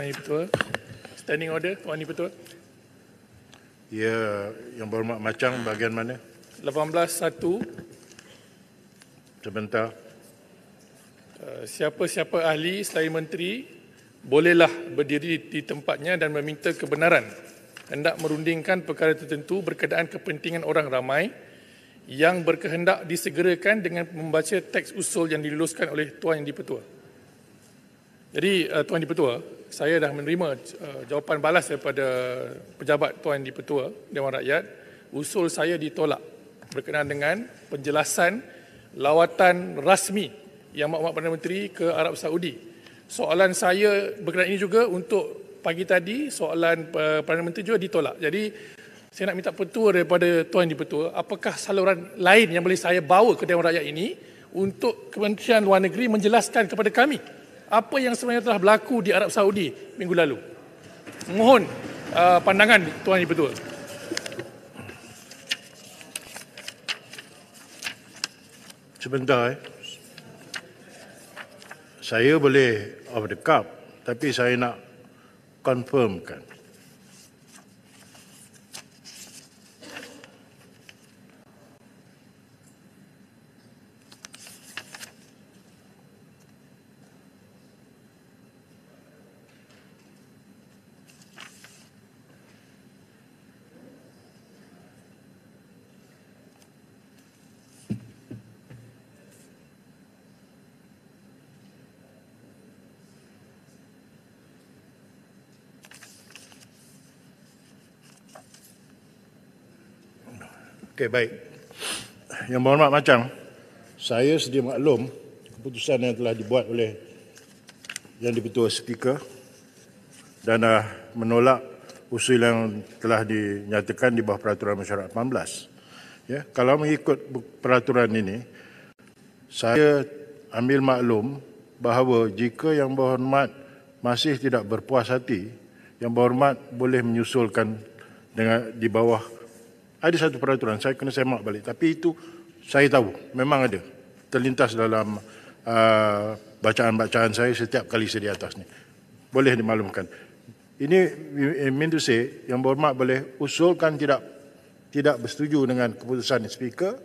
Tuan Yang Pertua. Standing order, Tuan Yang Pertua. Ya, yang berhormat macam bahagian mana? 18.1. Sebentar. Eh, siapa-siapa ahli selain menteri bolehlah berdiri di tempatnya dan meminta kebenaran. Hendak merundingkan perkara tertentu berkenaan kepentingan orang ramai yang berkehendak disegerakan dengan membaca teks usul yang diluluskan oleh Tuan Yang Dipertua. Jadi, uh, Tuan Dipertua, saya dah menerima uh, jawapan balas daripada pejabat Tuan di Petua Dewan Rakyat usul saya ditolak berkenaan dengan penjelasan lawatan rasmi yang Mak Perdana Menteri ke Arab Saudi. Soalan saya berkenaan ini juga untuk pagi tadi soalan uh, Perdana Menteri juga ditolak. Jadi saya nak minta petua daripada Tuan di Petua apakah saluran lain yang boleh saya bawa ke Dewan Rakyat ini untuk Kementerian Luar Negeri menjelaskan kepada kami apa yang sebenarnya telah berlaku di Arab Saudi minggu lalu. Mohon uh, pandangan Tuan Yang Pertua. Sebentar. Eh. Saya boleh off the cup tapi saya nak confirmkan. Okey, baik. Yang berhormat macam, saya sedia maklum keputusan yang telah dibuat oleh yang dipertua speaker dan uh, menolak usul yang telah dinyatakan di bawah peraturan masyarakat 18. Ya, kalau mengikut peraturan ini, saya ambil maklum bahawa jika yang berhormat masih tidak berpuas hati, yang berhormat boleh menyusulkan dengan di bawah ada satu peraturan, saya kena semak balik. Tapi itu saya tahu, memang ada. Terlintas dalam uh, bacaan-bacaan saya setiap kali saya di atas ni. Boleh dimaklumkan. Ini mean to say, yang berhormat boleh usulkan tidak tidak bersetuju dengan keputusan speaker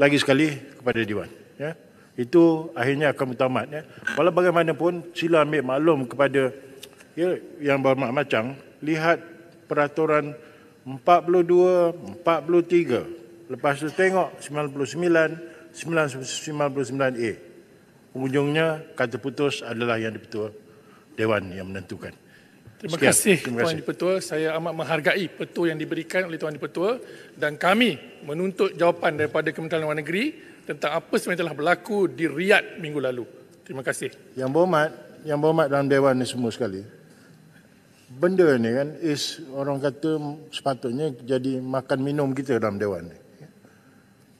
lagi sekali kepada Dewan. Ya. Itu akhirnya akan bertamat. Ya. Walau bagaimanapun, sila ambil maklum kepada ya, yang berhormat macam, lihat peraturan 42, 43. Lepas tu tengok 99, 99A. Pengunjungnya kata putus adalah yang dipertua Dewan yang menentukan. Terima Sekian. kasih Terima Tuan kasih. Dipertua. Saya amat menghargai petua yang diberikan oleh Tuan Dipertua dan kami menuntut jawapan daripada Kementerian Luar Negeri tentang apa sebenarnya telah berlaku di Riyadh minggu lalu. Terima kasih. Yang berhormat, yang berhormat dalam Dewan ini semua sekali benda ni kan is orang kata sepatutnya jadi makan minum kita dalam dewan ni.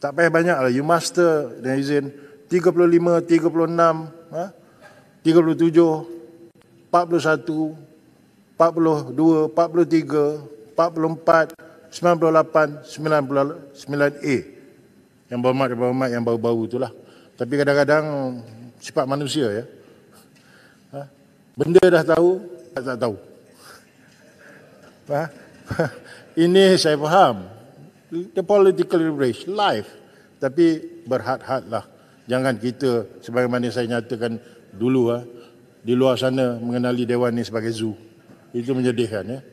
Tak payah banyak lah. You master dengan izin 35, 36, 37, 42, 43, 44, 98, 99A. Yang bau berhormat yang bau-bau tu lah. Tapi kadang-kadang sifat manusia ya. Ha? Benda dah tahu, tak tahu. Ini saya faham. The political race, life. Tapi berhad-hadlah. Jangan kita, sebagaimana saya nyatakan dulu, ah, di luar sana mengenali Dewan ini sebagai zoo. Itu menyedihkan. Ya.